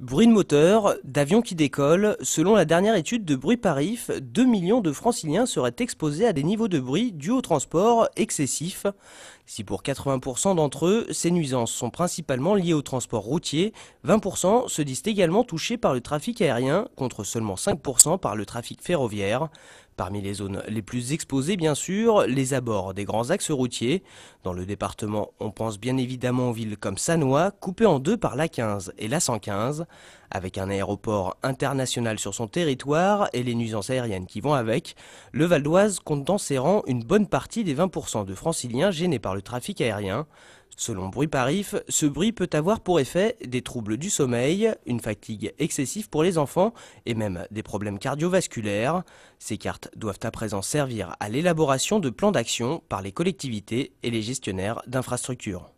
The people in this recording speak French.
Bruit de moteur, d'avions qui décolle. selon la dernière étude de Bruit Parif, 2 millions de franciliens seraient exposés à des niveaux de bruit dus au transport excessif. Si pour 80% d'entre eux, ces nuisances sont principalement liées au transport routier, 20% se disent également touchés par le trafic aérien, contre seulement 5% par le trafic ferroviaire. Parmi les zones les plus exposées, bien sûr, les abords des grands axes routiers. Dans le département, on pense bien évidemment aux villes comme Sanois, coupées en deux par l'A15 et l'A115. Avec un aéroport international sur son territoire et les nuisances aériennes qui vont avec, le Val d'Oise compte dans ses rangs une bonne partie des 20% de franciliens gênés par le trafic aérien. Selon Bruit Parif, ce bruit peut avoir pour effet des troubles du sommeil, une fatigue excessive pour les enfants et même des problèmes cardiovasculaires. Ces cartes doivent à présent servir à l'élaboration de plans d'action par les collectivités et les gestionnaires d'infrastructures.